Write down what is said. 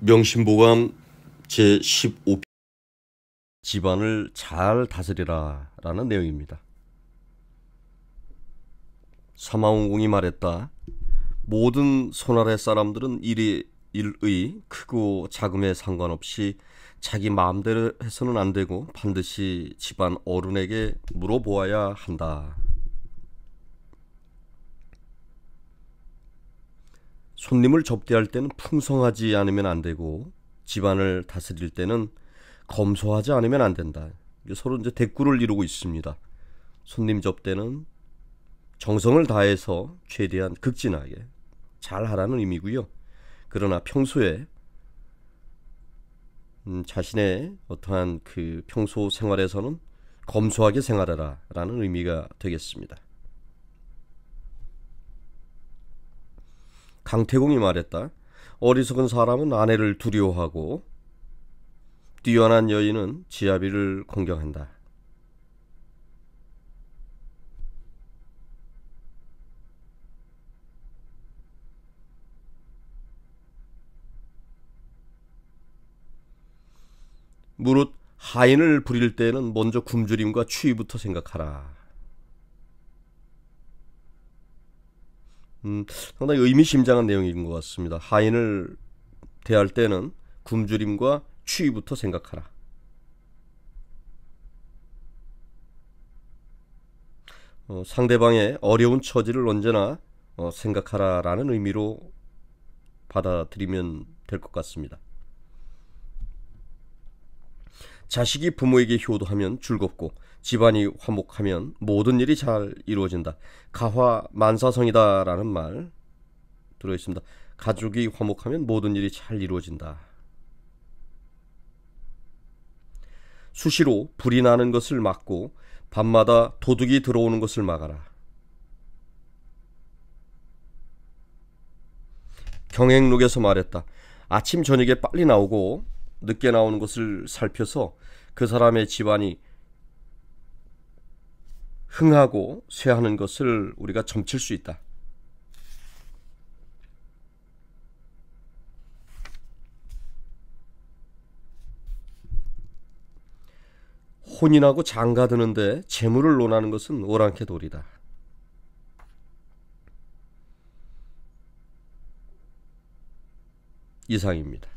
명심보감 제15 집안을 잘 다스리라 라는 내용입니다. 사마원공이 말했다. 모든 손아래 사람들은 일이 일의 크고 작음에 상관없이 자기 마음대로 해서는 안 되고 반드시 집안 어른에게 물어보아야 한다. 손님을 접대할 때는 풍성하지 않으면 안 되고 집안을 다스릴 때는 검소하지 않으면 안 된다. 서로 이제 대꾸를 이루고 있습니다. 손님 접대는 정성을 다해서 최대한 극진하게 잘 하라는 의미고요. 그러나 평소에 음, 자신의 어떠한 그 평소 생활에서는 검소하게 생활하라라는 의미가 되겠습니다. 강태공이 말했다. 어리석은 사람은 아내를 두려워하고 뛰어난 여인은 지아비를 공경한다. 무릇 하인을 부릴 때에는 먼저 굶주림과 추위부터 생각하라. 음, 상당히 의미심장한 내용인 것 같습니다. 하인을 대할 때는 굶주림과 추위부터 생각하라. 어, 상대방의 어려운 처지를 언제나 어, 생각하라라는 의미로 받아들이면 될 것 같습니다. 자식이 부모에게 효도하면 즐겁고 집안이 화목하면 모든 일이 잘 이루어진다. 가화 만사성이다라는 말 들어 있습니다. 가족이 화목하면 모든 일이 잘 이루어진다. 수시로 불이 나는 것을 막고 밤마다 도둑이 들어오는 것을 막아라. 경행록에서 말했다. 아침 저녁에 빨리 나오고 늦게 나오는 것을 살펴서 그 사람의 집안이 흥하고 쇠하는 것을 우리가 점칠 수 있다. 혼인하고 장가드는데 재물을 논하는 것은 오랑캐 돌이다. 이상입니다.